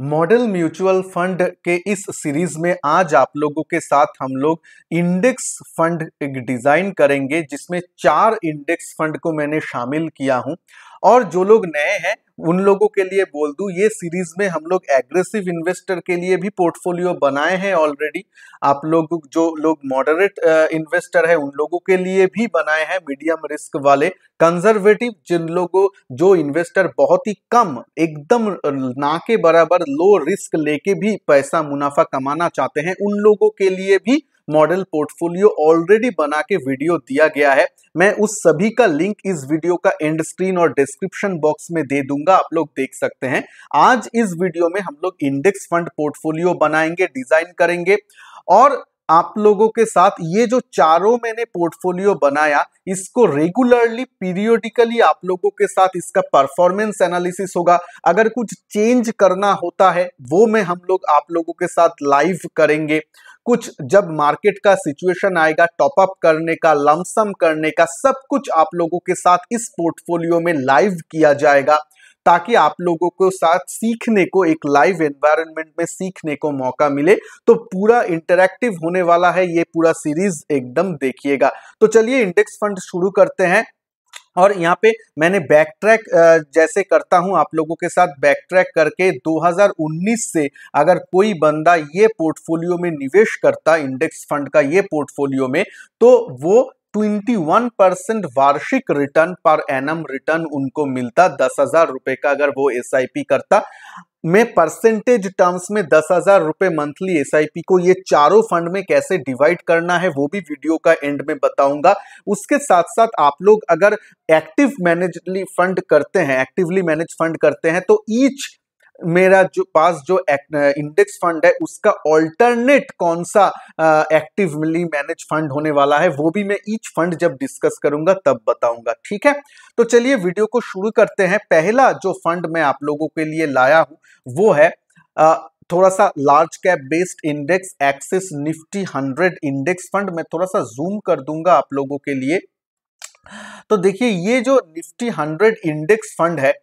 model mutual fund के इस series में आज आप लोगों के साथ हम लोग इंडेक्स फंड डिजाइन करेंगे जिसमें चार इंडेक्स फंड को मैंने शामिल किया हूं और जो लोग नए हैं उन लोगों के लिए बोल दूं ये सीरीज में हम लोग एग्रेसिव इन्वेस्टर के लिए भी पोर्टफोलियो बनाए हैं ऑलरेडी आप लोग जो लोग मॉडरेट इन्वेस्टर है उन लोगों के लिए भी बनाए हैं मीडियम रिस्क वाले कंजर्वेटिव जिन लोगों जो इन्वेस्टर बहुत ही कम एकदम ना के बराबर लो रिस्क लेके भी पैसा मुनाफा कमाना चाहते हैं उन लोगों के लिए भी मॉडल पोर्टफोलियो ऑलरेडी बना के वीडियो दिया गया है मैं उस सभी का लिंक इस वीडियो का एंड स्क्रीन और डिस्क्रिप्शन बॉक्स में दे दूंगा आप लोग देख सकते हैं आज इस वीडियो में हम लोग इंडेक्स फंड पोर्टफोलियो बनाएंगे डिजाइन करेंगे और आप लोगों के साथ ये जो चारों मैंने पोर्टफोलियो बनाया इसको रेगुलरली पीरियोडिकली आप लोगों के साथ इसका परफॉर्मेंस एनालिसिस होगा अगर कुछ चेंज करना होता है वो मैं हम लोग आप लोगों के साथ लाइव करेंगे कुछ जब मार्केट का सिचुएशन आएगा टॉप अप करने का लमसम करने का सब कुछ आप लोगों के साथ इस पोर्टफोलियो में लाइव किया जाएगा ताकि आप लोगों को साथ सीखने को एक लाइव एनवायरनमेंट में सीखने को मौका मिले तो पूरा इंटरेक्टिव होने वाला है ये पूरा सीरीज एकदम देखिएगा तो चलिए इंडेक्स फंड शुरू करते हैं और यहाँ पे मैंने बैक ट्रैक जैसे करता हूँ आप लोगों के साथ बैक ट्रैक करके 2019 से अगर कोई बंदा ये पोर्टफोलियो में निवेश करता इंडेक्स फंड का ये पोर्टफोलियो में तो वो 21 परसेंट वार्षिक रिटर्न पर एनम रिटर्न उनको मिलता दस हजार रुपए का अगर वो एस करता में परसेंटेज टर्म्स में दस हजार रुपए मंथली एस को ये चारों फंड में कैसे डिवाइड करना है वो भी वीडियो का एंड में बताऊंगा उसके साथ साथ आप लोग अगर एक्टिव मैनेजली फंड करते हैं एक्टिवली मैनेज फंड करते हैं तो ईच मेरा जो पास जो इंडेक्स फंड है उसका ऑल्टरनेट कौन सा एक्टिवली मैनेज फंड होने वाला है वो भी मैं ईच फंड जब डिस्कस करूंगा तब बताऊंगा ठीक है तो चलिए वीडियो को शुरू करते हैं पहला जो फंड मैं आप लोगों के लिए लाया हूं वो है आ, थोड़ा सा large cap based index Axis Nifty hundred index fund मैं थोड़ा सा जूम कर दूंगा आप लोगों के लिए तो देखिए ये जो निफ्टी हंड्रेड इंडेक्स फंड है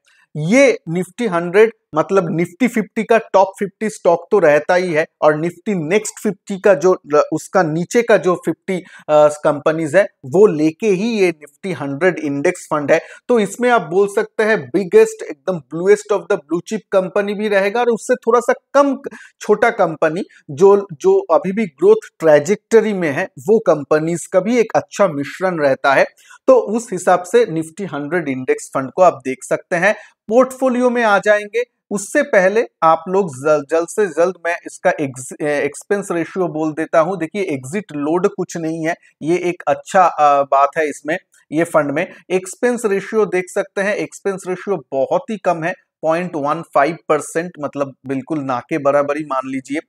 ये निफ्टी हंड्रेड मतलब निफ्टी फिफ्टी का टॉप फिफ्टी स्टॉक तो रहता ही है और निफ्टी नेक्स्ट फिफ्टी का जो उसका नीचे का जो फिफ्टी कंपनीज है वो लेके ही ये निफ्टी हंड्रेड इंडेक्स फंड है तो इसमें आप बोल सकते हैं बिगेस्ट एकदम bluest of the blue chip company भी रहेगा और उससे थोड़ा सा कम छोटा कंपनी जो जो अभी भी ग्रोथ ट्रेजेक्टरी में है वो कंपनीज का भी एक अच्छा मिश्रण रहता है तो उस हिसाब से निफ्टी हंड्रेड इंडेक्स फंड को आप देख सकते हैं पोर्टफोलियो में आ जाएंगे उससे पहले आप लोग जल्द से जल्द मैं इसका एक्सपेंस रेशियो बोल देता हूं देखिए एग्जिट लोड कुछ नहीं है ये एक अच्छा बात है इसमें ये फंड में एक्सपेंस रेशियो देख सकते हैं एक्सपेंस रेशियो बहुत ही कम है 0.15 परसेंट मतलब बिल्कुल ना के मान लीजिए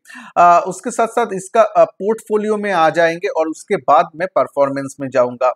उसके साथ साथ इसका पोर्टफोलियो में आ जाएंगे और उसके बाद मैं परफॉर्मेंस में जाऊंगा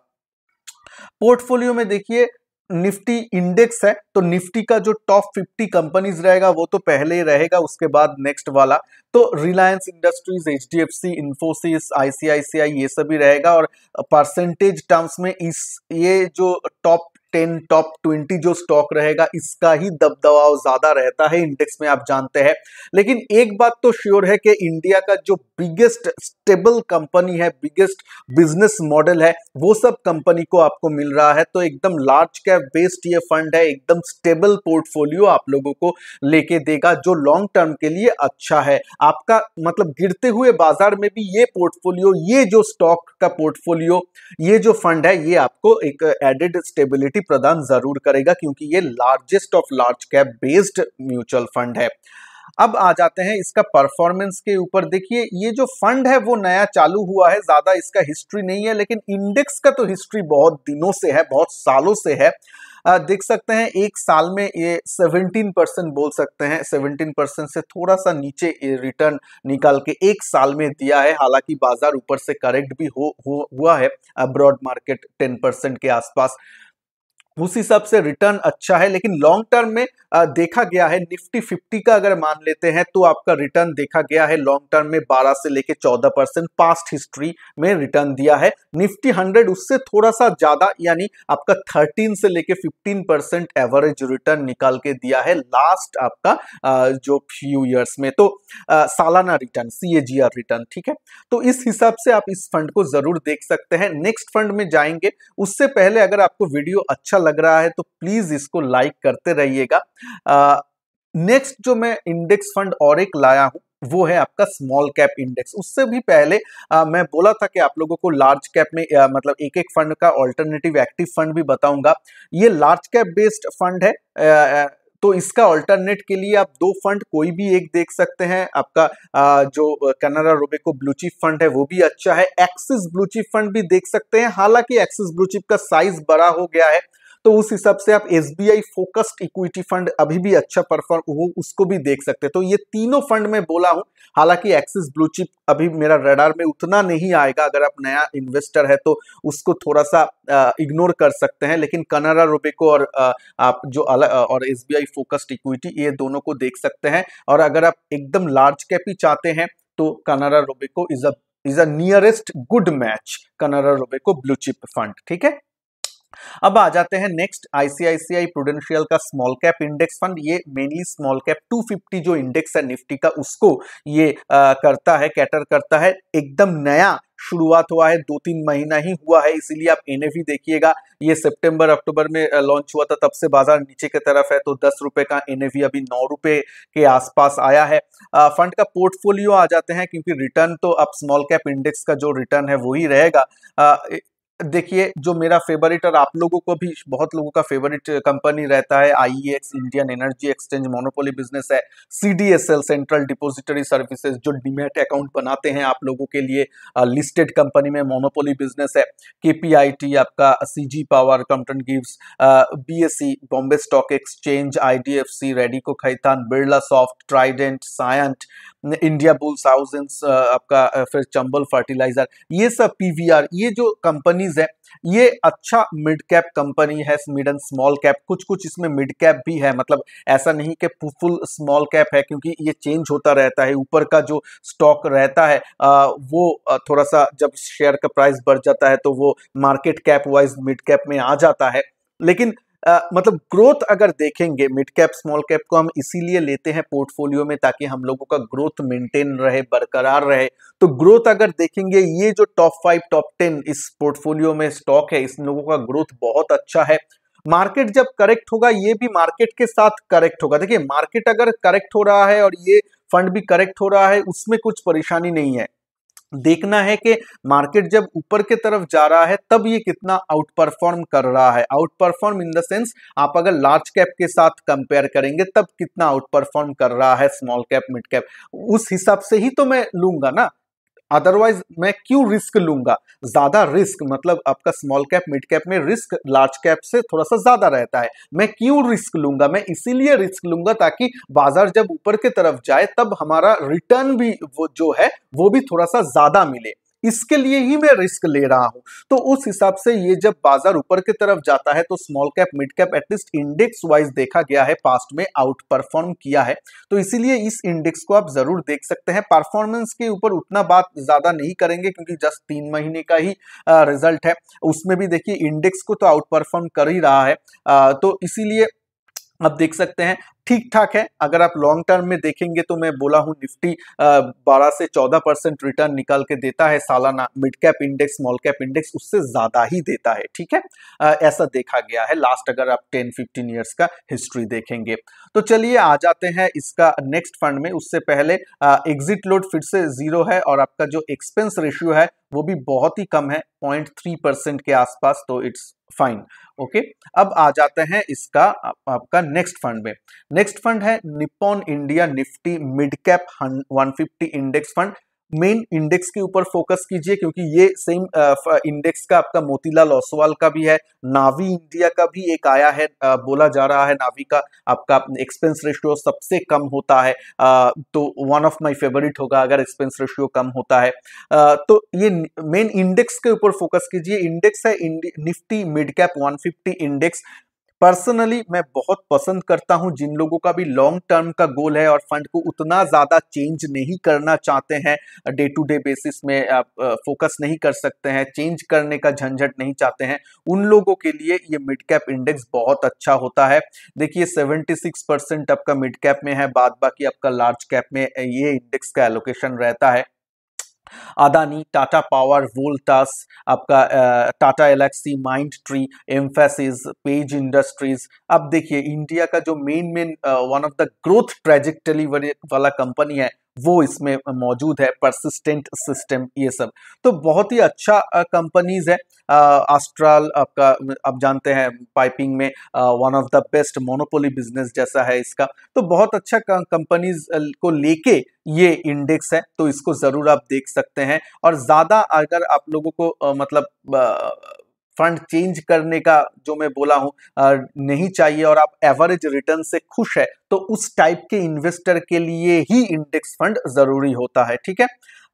पोर्टफोलियो में देखिए निफ्टी इंडेक्स है तो निफ्टी का जो टॉप 50 कंपनीज रहेगा वो तो पहले ही रहेगा उसके बाद नेक्स्ट वाला तो Reliance Industries H D F C Infosys ICICI ये सभी रहेगा और परसेंटेज टर्म्स में इस ये जो टॉप टेन टॉप ट्वेंटी जो स्टॉक रहेगा इसका ही दबदबाव ज्यादा रहता है इंडेक्स में आप जानते हैं लेकिन एक बात तो श्योर है कि इंडिया का जो बिगेस्ट स्टेबल कंपनी है बिगेस्ट बिजनेस मॉडल है वो सब कंपनी को आपको मिल रहा है तो एकदम लार्ज कैप बेस्ड ये फंड है एकदम स्टेबल पोर्टफोलियो आप लोगों को लेके देगा जो लॉन्ग टर्म के लिए अच्छा है आपका मतलब गिरते हुए बाजार में भी ये पोर्टफोलियो ये जो स्टॉक का पोर्टफोलियो ये जो फंड है ये आपको एक एडेड स्टेबिलिटी प्रदान जरूर करेगा क्योंकि ये largest of large cap based mutual fund है अब आ जाते हैं इसका परफॉर्मेंस के ऊपर देखिए ये जो फंड है वो नया चालू हुआ है ज्यादा इसका हिस्ट्री नहीं है लेकिन इंडेक्स का तो हिस्ट्री बहुत दिनों से है बहुत सालों से है देख सकते हैं एक साल में ये 17 परसेंट बोल सकते हैं 17 परसेंट से थोड़ा सा नीचे रिटर्न निकाल के एक साल में दिया है हालांकि बाजार ऊपर से करेक्ट भी हो, हो हुआ है ब्रॉड मार्केट 10 परसेंट के आसपास उस हिसाब से रिटर्न अच्छा है लेकिन लॉन्ग टर्म में देखा गया है निफ्टी फिफ्टी का अगर मान लेते हैं तो आपका रिटर्न देखा गया है लॉन्ग टर्म में 12 से लेके 14 परसेंट पास्ट हिस्ट्री में रिटर्न दिया है निफ्टी 100 उससे थोड़ा सा ज्यादा यानी आपका 13 से लेके 15 परसेंट एवरेज रिटर्न निकाल के दिया है लास्ट आपका जो फ्यू ईयर्स में तो सालाना रिटर्न सी रिटर्न ठीक है तो इस हिसाब से आप इस फंड को जरूर देख सकते हैं नेक्स्ट फंड में जाएंगे उससे पहले अगर आपको वीडियो अच्छा लग रहा है तो प्लीज़ इसको लाइक करते रहिएगा नेक्स्ट जो मैं इंडेक्स फंड और एक लाया हूं वो है आपका स्मॉल कैप इंडेक्स उससे भी पहले आ, मैं बोला था कि आप लोगों को लार्ज कैप में आ, मतलब एक एक फंड का ऑल्टरनेटिव एक्टिव फंड भी बताऊंगा ये लार्ज कैप बेस्ड फंड है आ, आ, तो इसका अल्टरनेट के लिए आप दो फंड कोई भी एक देख सकते हैं आपका जो Canara Robeco blue chip fund है वो भी अच्छा है एक्सिस ब्लूचिप फंड भी देख सकते हैं हालांकि एक्सिस ब्लूचिप का साइज बड़ा हो गया है तो उस हिसाब से आप S B I focused equity fund अभी भी अच्छा परफॉर्म हो उसको भी देख सकते हैं तो ये तीनों फंड में बोला हूं हालांकि एक्सिस ब्लू चिप अभी मेरा रडार में उतना नहीं आएगा अगर आप नया इन्वेस्टर है तो उसको थोड़ा सा इग्नोर कर सकते हैं लेकिन कनारा रोबेको और आ, आप जो अलग और S B I focused equity ये दोनों को देख सकते हैं और अगर आप एकदम लार्ज कैप ही चाहते हैं तो Canara Robeco is a is a nearest good match Canara Robeco blue chip fund ठीक है अब आ जाते हैं नेक्स्ट आईसीआईसीआई प्रोडेंशियल का स्मॉल कैप इंडेक्स फंड ये मेनली स्मॉल कैप 250 जो इंडेक्स है निफ्टी का उसको ये आ, करता है कैटर करता है एकदम नया शुरुआत हुआ है दो तीन महीना ही हुआ है इसीलिए आप एन देखिएगा ये सितंबर अक्टूबर में लॉन्च हुआ था तब से बाजार नीचे की तरफ है तो दस रुपए का एन अभी नौ रुपए के आसपास आया है आ, फंड का पोर्टफोलियो आ जाते हैं क्योंकि रिटर्न तो अब स्मॉल कैप इंडेक्स का जो रिटर्न है वही रहेगा आ, देखिए जो मेरा फेवरेट और आप लोगों को भी बहुत लोगों का फेवरेट कंपनी रहता है IEX Indian Energy Exchange monopoly business है सीडीएसएल सेंट्रल डिपोजिटरी सर्विसेज जो डीमेट अकाउंट बनाते हैं आप लोगों के लिए लिस्टेड कंपनी में मोनोपोली बिजनेस है केपीआईटी आपका CG Power Crompton Greaves B Bombay Stock Exchange C Radico Khaitan Birlasoft Trident Cyient Indiabulls साउजेंस आपका uh, फिर चंबल फर्टिलाइजर ये सब पीवीआर ये जो कंपनीज है ये अच्छा मिड कैप कंपनी है मिड एंड स्मॉल कैप कुछ कुछ इसमें मिड कैप भी है मतलब ऐसा नहीं कि फुल स्मॉल कैप है क्योंकि ये चेंज होता रहता है ऊपर का जो स्टॉक रहता है uh, वो uh, थोड़ा सा जब शेयर का प्राइस बढ़ जाता है तो वो market cap wise mid cap में आ जाता है लेकिन मतलब ग्रोथ अगर देखेंगे मिड कैप स्मॉल कैप को हम इसीलिए लेते हैं पोर्टफोलियो में ताकि हम लोगों का ग्रोथ मेंटेन रहे बरकरार रहे तो ग्रोथ अगर देखेंगे ये जो टॉप फाइव टॉप टेन इस पोर्टफोलियो में स्टॉक है इस लोगों का ग्रोथ बहुत अच्छा है मार्केट जब करेक्ट होगा ये भी मार्केट के साथ करेक्ट होगा देखिए मार्केट अगर करेक्ट हो रहा है और ये फंड भी करेक्ट हो रहा है उसमें कुछ परेशानी नहीं है देखना है कि मार्केट जब ऊपर के तरफ जा रहा है तब ये कितना आउट परफॉर्म कर रहा है outperform in the sense आप अगर लार्ज कैप के साथ कंपेयर करेंगे तब कितना आउट परफॉर्म कर रहा है स्मॉल कैप मिड कैप उस हिसाब से ही तो मैं लूंगा ना अदरवाइज मैं क्यों रिस्क लूंगा ज्यादा रिस्क मतलब आपका स्मॉल कैप मिड कैप में रिस्क लार्ज कैप से थोड़ा सा ज्यादा रहता है मैं क्यों रिस्क लूंगा मैं इसीलिए रिस्क लूंगा ताकि बाजार जब ऊपर की तरफ जाए तब हमारा रिटर्न भी वो जो है वो भी थोड़ा सा ज्यादा मिले इसके लिए ही मैं रिस्क ले रहा हूं तो उस हिसाब से ये जब बाजार ऊपर की तरफ जाता है तो small cap mid cap at least index wise देखा गया है पास्ट में आउट परफॉर्म किया है तो इसीलिए इस इंडेक्स को आप जरूर देख सकते हैं परफॉर्मेंस के ऊपर उतना बात ज्यादा नहीं करेंगे क्योंकि जस्ट तीन महीने का ही रिजल्ट है उसमें भी देखिए इंडेक्स को तो आउट परफॉर्म कर ही रहा है तो इसीलिए आप देख सकते हैं ठीक ठाक है अगर आप लॉन्ग टर्म में देखेंगे तो मैं बोला हूं निफ्टी बारह से चौदह परसेंट रिटर्न निकाल के देता है सालाना mid cap index small cap index उससे ज्यादा ही देता है ठीक है आ, ऐसा देखा गया है लास्ट अगर आप टेन फिफ्टीन ईयर्स का हिस्ट्री देखेंगे तो चलिए आ जाते हैं इसका नेक्स्ट फंड में उससे पहले एग्जिट लोड फिर से जीरो है और आपका जो एक्सपेंस रेशियो है वो भी बहुत ही कम है पॉइंट थ्री परसेंट के आसपास तो इट्स फाइन ओके अब आ जाते हैं इसका आपका नेक्स्ट फंड में नेक्स्ट फंड है Nippon India Nifty mid cap 150 index fund main index के ऊपर फोकस कीजिए क्योंकि ये सेम इंडेक्स का आपका मोतीलाल ओसवाल का भी है नावी इंडिया का भी एक आया है आ, बोला जा रहा है नावी का आपका एक्सपेंस रेशियो सबसे कम होता है आ, तो वन ऑफ माय फेवरेट होगा अगर एक्सपेंस रेशियो कम होता है आ, तो ये मेन इंडेक्स के ऊपर फोकस कीजिए इंडेक्स है Nifty mid cap one index personally मैं बहुत पसंद करता हूं जिन लोगों का भी लॉन्ग टर्म का गोल है और फंड को उतना ज़्यादा चेंज नहीं करना चाहते हैं डे टू डे बेसिस में आप फोकस नहीं कर सकते हैं चेंज करने का झंझट नहीं चाहते हैं उन लोगों के लिए ये मिड कैप इंडेक्स बहुत अच्छा होता है देखिए 76 परसेंट आपका मिड कैप में है बाद बाकी आपका लार्ज कैप में ये इंडेक्स का एलोकेशन रहता है अदानी टाटा पावर वोल्टास आपका Tata Elxsi Mindtree Mphasis Page Industries अब देखिए इंडिया का जो main main one of the growth delivery वाला कंपनी है वो इसमें मौजूद है परसिस्टेंट सिस्टम ये सब तो बहुत ही अच्छा कंपनीज है आस्ट्राल आपका आप जानते हैं पाइपिंग में one of the best monopoly business जैसा है इसका तो बहुत अच्छा कंपनीज को लेके ये इंडेक्स है तो इसको ज़रूर आप देख सकते हैं और ज़्यादा अगर आप लोगों को आ, मतलब आ, फंड चेंज करने का जो मैं बोला हूं नहीं चाहिए और आप एवरेज रिटर्न से खुश है तो उस टाइप के इन्वेस्टर के लिए ही इंडेक्स फंड जरूरी होता है ठीक है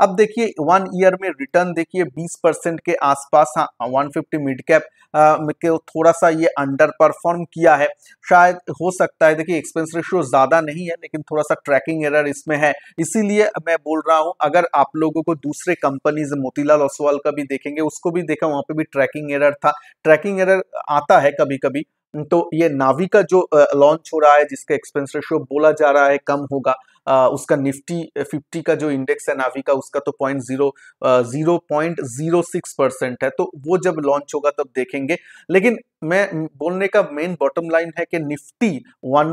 अब देखिए वन ईयर में रिटर्न देखिए 20 परसेंट के आसपास हाँ वन फिफ्टी मिड कैप के थोड़ा सा ये अंडर परफॉर्म किया है शायद हो सकता है देखिए एक्सपेंस रेशियो ज़्यादा नहीं है लेकिन थोड़ा सा ट्रैकिंग एरर इसमें है इसीलिए मैं बोल रहा हूँ अगर आप लोगों को दूसरे कंपनीज मोतीलाल ओसवाल का भी देखेंगे उसको भी देखा वहाँ पे भी ट्रैकिंग एरर था ट्रैकिंग एरर आता है कभी कभी तो ये नावी का जो लॉन्च हो रहा है जिसका एक्सपेंस रेशियो बोला जा रहा है कम होगा उसका निफ्टी फिफ्टी का जो इंडेक्स है नावी का उसका तो point zero zero point zero six percent है तो वो जब लॉन्च होगा तब देखेंगे लेकिन मैं बोलने का मेन बॉटम लाइन है कि निफ्टी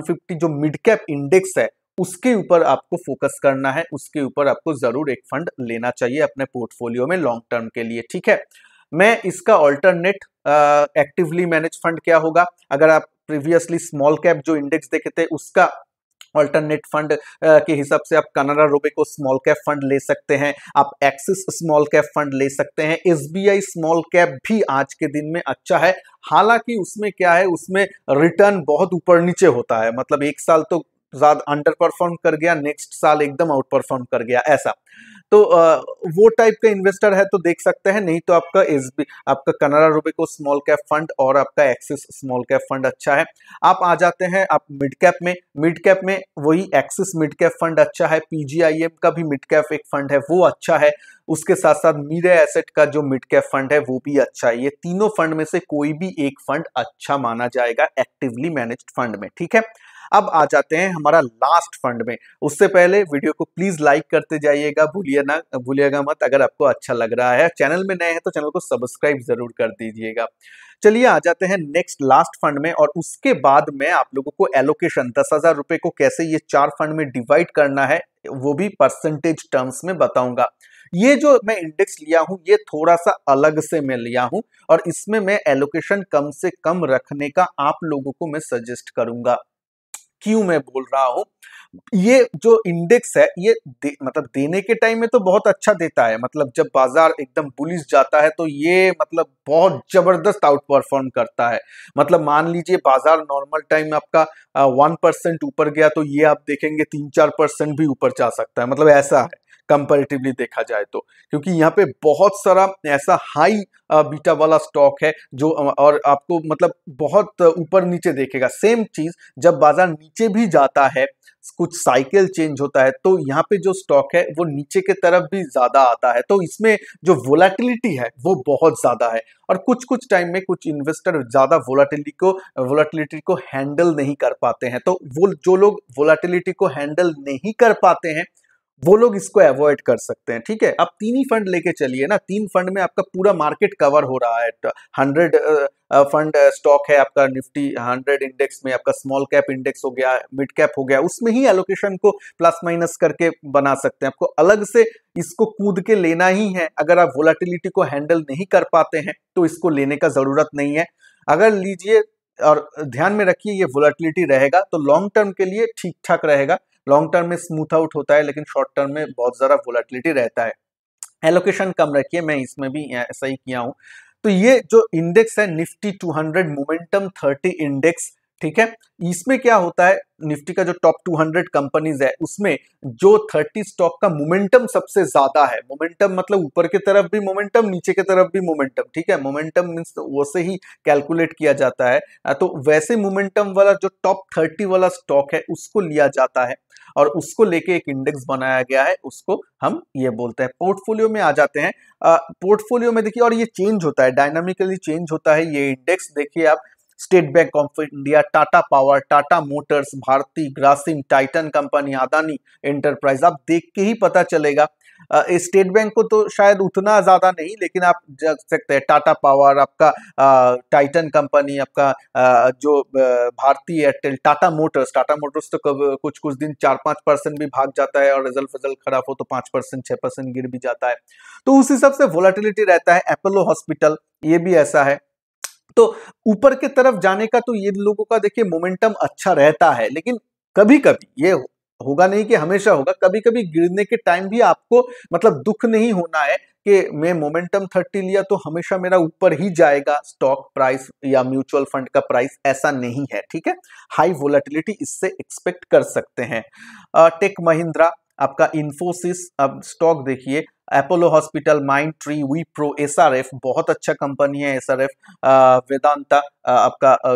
फिफ्टी जो मिड कैप इंडेक्स है उसके ऊपर आपको फोकस करना है उसके ऊपर आपको जरूर एक फंड लेना चाहिए अपने पोर्टफोलियो में लॉन्ग टर्म के लिए ठीक है मैं इसका ऑल्टरनेट एक्टिवली मैनेज फंड क्या होगा अगर आप प्रीवियसली स्मॉल कैप जो इंडेक्स देखे थे उसका ऑल्टरनेट फंड uh, के हिसाब से आप कनाडा रोबे को स्मॉल कैप फंड ले सकते हैं आप एक्सिस स्मॉल कैप फंड ले सकते हैं आई स्मॉल कैप भी आज के दिन में अच्छा है हालांकि उसमें क्या है उसमें रिटर्न बहुत ऊपर नीचे होता है मतलब एक साल तो ज्यादा अंडर परफॉर्म कर गया नेक्स्ट साल एकदम आउट परफॉर्म कर गया ऐसा तो वो टाइप का इन्वेस्टर है तो देख सकते हैं नहीं तो आपका एस आपका कनाडा को स्मॉल कैप फंड और आपका एक्सिस स्मॉल कैप फंड अच्छा है आप आ जाते हैं आप मिड कैप में मिड कैप में वही एक्सिस मिड कैप फंड अच्छा है पीजीआईएम का भी मिड कैप एक फंड है वो अच्छा है उसके साथ साथ मीरे एसेट का जो मिड कैप फंड है वो भी अच्छा है ये तीनों फंड में से कोई भी एक फंड अच्छा माना जाएगा एक्टिवली मैनेज्ड फंड में ठीक है अब आ जाते हैं हमारा लास्ट फंड में उससे पहले वीडियो को प्लीज लाइक करते जाइएगा भूलिए ना भूलिएगा मत अगर आपको अच्छा लग रहा है चैनल में नए हैं तो चैनल को सब्सक्राइब जरूर कर दीजिएगा चलिए आ जाते हैं नेक्स्ट लास्ट फंड में और उसके बाद में आप लोगों को एलोकेशन दस हजार रुपए को कैसे ये चार फंड में डिवाइड करना है वो भी परसेंटेज टर्म्स में बताऊंगा ये जो मैं इंडेक्स लिया हूं ये थोड़ा सा अलग से मैं लिया हूं और इसमें मैं एलोकेशन कम से कम रखने का आप लोगों को मैं सजेस्ट करूंगा क्यों मैं बोल रहा हूं ये जो इंडेक्स है ये दे, मतलब देने के टाइम में तो बहुत अच्छा देता है मतलब जब बाजार एकदम बुलिस जाता है तो ये मतलब बहुत जबरदस्त आउट परफॉर्म करता है मतलब मान लीजिए बाजार नॉर्मल टाइम में आपका वन परसेंट ऊपर गया तो ये आप देखेंगे तीन चार परसेंट भी ऊपर जा सकता है मतलब ऐसा है कंपेरेटिवली देखा जाए तो क्योंकि यहाँ पे बहुत सारा ऐसा हाई बीटा वाला स्टॉक है जो और आपको मतलब बहुत ऊपर नीचे देखेगा सेम चीज जब बाजार नीचे भी जाता है कुछ साइकिल चेंज होता है तो यहाँ पे जो स्टॉक है वो नीचे के तरफ भी ज्यादा आता है तो इसमें जो वोलाटिलिटी है वो बहुत ज्यादा है और कुछ कुछ टाइम में कुछ इन्वेस्टर ज्यादा वोलाटिलिटी को वोलाटिलिटी को हैंडल नहीं कर पाते हैं तो वो जो लोग वोलाटिलिटी को हैंडल नहीं कर पाते हैं वो लोग इसको अवॉइड कर सकते हैं ठीक है आप तीन ही फंड लेके चलिए ना तीन फंड में आपका पूरा मार्केट कवर हो रहा है हंड्रेड फंड स्टॉक है आपका निफ्टी हंड्रेड इंडेक्स में आपका स्मॉल कैप इंडेक्स हो गया मिड कैप हो गया उसमें ही एलोकेशन को प्लस माइनस करके बना सकते हैं आपको अलग से इसको कूद के लेना ही है अगर आप वोलाटिलिटी को हैंडल नहीं कर पाते हैं तो इसको लेने का जरूरत नहीं है अगर लीजिए और ध्यान में रखिए ये वोलाटिलिटी रहेगा तो लॉन्ग टर्म के लिए ठीक ठाक रहेगा लॉन्ग टर्म में स्मूथ आउट होता है लेकिन शॉर्ट टर्म में बहुत ज़्यादा वोलाटिलिटी रहता है एलोकेशन कम रखिए मैं इसमें भी ऐसा ही किया हूँ तो ये जो इंडेक्स है निफ्टी 200 मोमेंटम 30 इंडेक्स ठीक है इसमें क्या होता है निफ्टी का जो टॉप 200 कंपनीज है उसमें जो 30 स्टॉक का मोमेंटम सबसे ज्यादा है मोमेंटम मतलब ऊपर की तरफ भी मोमेंटम नीचे की तरफ भी मोमेंटम ठीक है मोमेंटम मीन्स वैसे ही कैलकुलेट किया जाता है हाँ, तो वैसे मोमेंटम वाला जो टॉप 30 वाला स्टॉक है उसको लिया जाता है और उसको लेके एक इंडेक्स बनाया गया है उसको हम ये बोलते हैं पोर्टफोलियो में आ जाते हैं पोर्टफोलियो में देखिए और ये चेंज होता है डायनामिकली चेंज होता है ये इंडेक्स देखिए आप State Bank of India Tata Power Tata Motors Bharti Grasim Titan company Adani enterprise आप देख के ही पता चलेगा स्टेट बैंक को तो शायद उतना ज़्यादा नहीं लेकिन आप जग सकते हैं टाटा पावर आपका टाइटन कंपनी आपका जो Bharatiya Airtel Tata Motors Tata Motors तो कब, कुछ कुछ दिन चार पांच परसेंट भी भाग जाता है और रिजल्ट फजल खराब हो तो पांच परसेंट छह परसेंट गिर भी जाता है तो उस हिसाब से वोलाटिलिटी रहता है एपोलो हॉस्पिटल ये भी ऐसा है तो ऊपर के तरफ जाने का तो ये लोगों का देखिए मोमेंटम अच्छा रहता है लेकिन कभी कभी ये होगा नहीं कि हमेशा होगा कभी कभी गिरने के टाइम भी आपको मतलब दुख नहीं होना है कि मैं मोमेंटम थर्टी लिया तो हमेशा मेरा ऊपर ही जाएगा स्टॉक प्राइस या म्यूचुअल फंड का प्राइस ऐसा नहीं है ठीक है हाई वोलेटिलिटी इससे एक्सपेक्ट कर सकते हैं टेक महिंद्रा आपका इन्फोसिस अब स्टॉक देखिए Apollo hospital Mindtree Wipro एस बहुत अच्छा कंपनी है एस आर एफ वेदांता आपका आ,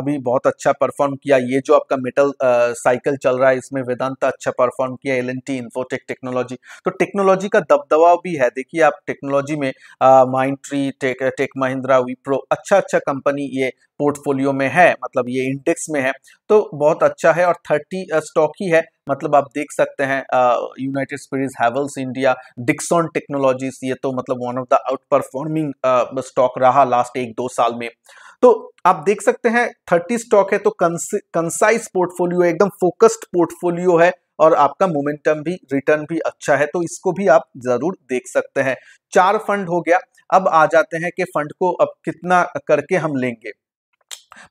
अभी बहुत अच्छा परफॉर्म किया ये जो आपका मेटल साइकिल चल रहा है इसमें वेदांता अच्छा परफॉर्म किया L N T Infotech technology तो टेक्नोलॉजी का दबदबाव भी है देखिए आप टेक्नोलॉजी में Mindtree tech Tech Mahindra Wipro अच्छा अच्छा कंपनी ये पोर्टफोलियो में है मतलब ये इंडेक्स में है तो बहुत अच्छा है और थर्टी स्टॉक ही है मतलब आप देख सकते हैं United Spirits Havells India Dixon Exxon technologies ये तो मतलब one of the outperforming stock रहा लास्ट एक दो साल में तो आप देख सकते हैं थर्टी स्टॉक है तो कंसाइज पोर्टफोलियो एकदम फोकस्ड पोर्टफोलियो है और आपका मोमेंटम भी रिटर्न भी अच्छा है तो इसको भी आप जरूर देख सकते हैं चार फंड हो गया अब आ जाते हैं कि फंड को अब कितना करके हम लेंगे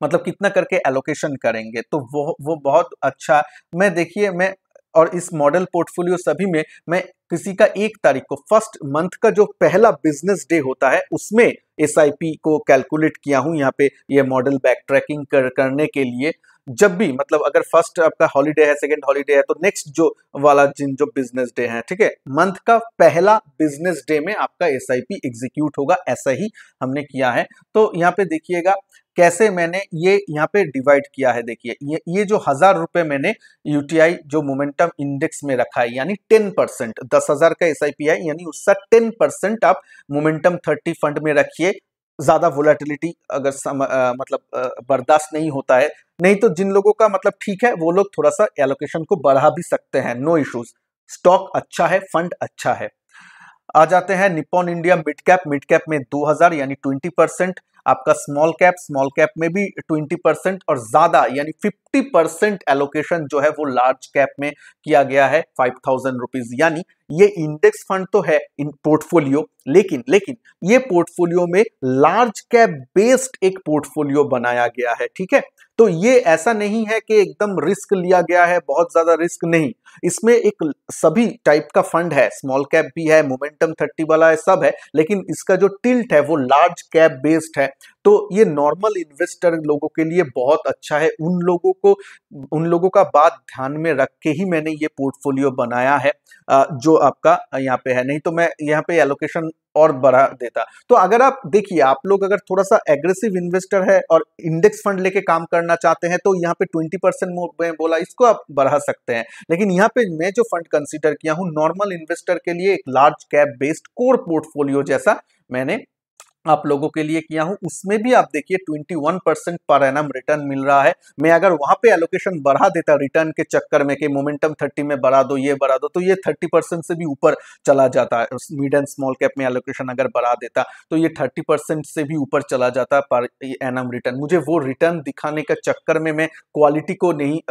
मतलब कितना करके एलोकेशन करेंगे तो वो वो बहुत अच्छा मैं देखिए मैं और इस मॉडल पोर्टफोलियो सभी में मैं किसी का एक तारीख को फर्स्ट मंथ का जो पहला बिजनेस डे होता है उसमें एस को कैलकुलेट किया हूं यहाँ पे ये मॉडल बैक ट्रैकिंग कर, करने के लिए जब भी मतलब अगर फर्स्ट आपका हॉलीडे है सेकंड हॉलीडे है तो नेक्स्ट जो वाला जिन जो बिजनेस डे है ठीक है मंथ का पहला बिजनेस डे में आपका एस एग्जीक्यूट होगा ऐसा ही हमने किया है तो यहाँ पे देखिएगा कैसे मैंने ये यहाँ पे डिवाइड किया है देखिए ये ये जो हजार रुपए मैंने यूटीआई जो मोमेंटम इंडेक्स में रखा है यानी टेन परसेंट दस हजार का एस आई यानी उसका टेन परसेंट आप मोमेंटम थर्टी फंड में रखिए ज़्यादा वोलेटिलिटी अगर सम, आ, मतलब बर्दाश्त नहीं होता है नहीं तो जिन लोगों का मतलब ठीक है वो लोग थोड़ा सा एलोकेशन को बढ़ा भी सकते हैं नो इश्यूज स्टॉक अच्छा है फंड अच्छा है आ जाते हैं Nippon India mid cap mid cap में 2000 यानी 20 परसेंट आपका स्मॉल कैप स्मॉल कैप में भी ट्वेंटी परसेंट और ज्यादा यानी फिफ्टी परसेंट एलोकेशन जो है वो लार्ज कैप में किया गया है फाइव थाउजेंड रुपीज यानी ये इंडेक्स फंड तो है इन पोर्टफोलियो लेकिन लेकिन ये पोर्टफोलियो में लार्ज कैप बेस्ड एक पोर्टफोलियो बनाया गया है ठीक है तो ये ऐसा नहीं है कि एकदम रिस्क लिया गया है बहुत ज्यादा रिस्क नहीं इसमें एक सभी टाइप का फंड है स्मॉल कैप भी है मोमेंटम थर्टी वाला है सब है लेकिन इसका जो टिल्ट है वो लार्ज कैप बेस्ड है तो ये नॉर्मल इन्वेस्टर लोगों के लिए बहुत अच्छा है उन लोगों को उन लोगों का बात ध्यान में रख के ही मैंने ये पोर्टफोलियो बनाया है जो आपका यहाँ पे है नहीं तो मैं यहाँ पे एलोकेशन और बढ़ा देता तो अगर आप देखिए आप लोग अगर थोड़ा सा एग्रेसिव इन्वेस्टर है और इंडेक्स फंड लेके काम करना चाहते हैं तो यहाँ पे ट्वेंटी परसेंट बोला इसको आप बढ़ा सकते हैं लेकिन यहाँ पे मैं जो फंड कंसिडर किया हूँ नॉर्मल इन्वेस्टर के लिए एक large cap based core portfolio जैसा मैंने आप लोगों के लिए किया हूं उसमें भी आप देखिए 21 परसेंट पर एनम रिटर्न मिल रहा है मैं अगर वहां पे एलोकेशन बढ़ा देता रिटर्न के चक्कर में कि मोमेंटम 30 में बढ़ा दो ये बढ़ा दो तो ये 30 परसेंट से भी ऊपर चला जाता है मिड एंड स्मॉल कैप में एलोकेशन अगर बढ़ा देता तो ये 30 परसेंट से भी ऊपर चला जाता पर एन रिटर्न मुझे वो रिटर्न दिखाने के चक्कर में मैं क्वालिटी को नहीं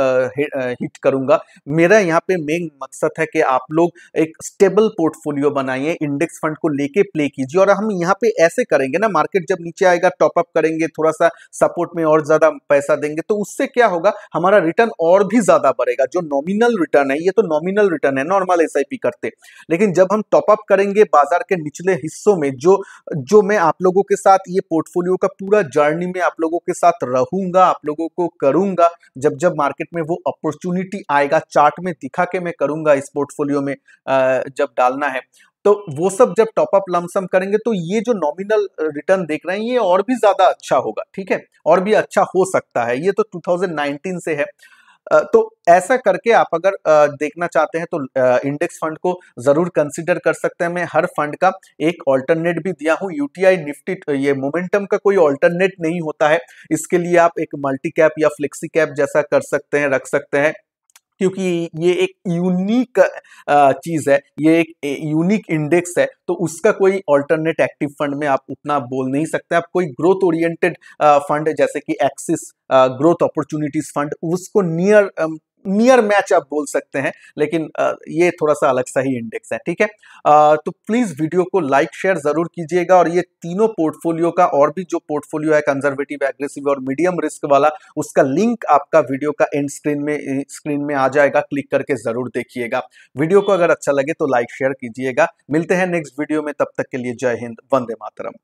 हिट करूंगा मेरा यहाँ पे मेन मकसद है कि आप लोग एक स्टेबल पोर्टफोलियो बनाइए इंडेक्स फंड को लेके प्ले कीजिए और हम यहाँ पे ऐसे करें करेंगे ना मार्केट जब नीचे आएगा टॉपअप करेंगे थोड़ा सा सपोर्ट में और ज्यादा पैसा देंगे तो उससे क्या होगा हमारा रिटर्न और भी ज्यादा बढ़ेगा जो नॉमिनल रिटर्न है ये तो नॉमिनल रिटर्न है नॉर्मल एस करते लेकिन जब हम टॉपअप करेंगे बाजार के निचले हिस्सों में जो जो मैं आप लोगों के साथ ये पोर्टफोलियो का पूरा जर्नी में आप लोगों के साथ रहूंगा आप लोगों को करूंगा जब जब मार्केट में वो अपॉर्चुनिटी आएगा चार्ट में दिखा के मैं करूंगा इस पोर्टफोलियो में जब डालना है तो वो सब जब टॉप अप लमसम करेंगे तो ये जो नॉमिनल रिटर्न uh, देख रहे हैं ये और भी ज्यादा अच्छा होगा ठीक है और भी अच्छा हो सकता है ये तो 2019 से है uh, तो ऐसा करके आप अगर uh, देखना चाहते हैं तो इंडेक्स फंड को जरूर कंसिडर कर सकते हैं मैं हर फंड का एक ऑल्टरनेट भी दिया हूं यूटीआई निफ्टी ये मोमेंटम का कोई ऑल्टरनेट नहीं होता है इसके लिए आप एक मल्टी कैप या फ्लेक्सी कैप जैसा कर सकते हैं रख सकते हैं क्योंकि ये एक यूनिक चीज़ है ये एक यूनिक इंडेक्स है तो उसका कोई ऑल्टरनेट एक्टिव फंड में आप उतना बोल नहीं सकते आप कोई ग्रोथ ओरिएंटेड फंड जैसे कि एक्सिस ग्रोथ अपॉर्चुनिटीज फंड उसको नियर नियर मैच आप बोल सकते हैं लेकिन ये थोड़ा सा अलग सा ही इंडेक्स है ठीक है तो प्लीज़ वीडियो को लाइक शेयर ज़रूर कीजिएगा और ये तीनों पोर्टफोलियो का और भी जो पोर्टफोलियो है कंजर्वेटिव एग्रेसिव और मीडियम रिस्क वाला उसका लिंक आपका वीडियो का एंड स्क्रीन में स्क्रीन में आ जाएगा क्लिक करके ज़रूर देखिएगा वीडियो को अगर अच्छा लगे तो लाइक शेयर कीजिएगा मिलते हैं नेक्स्ट वीडियो में तब तक के लिए जय हिंद वंदे मातरम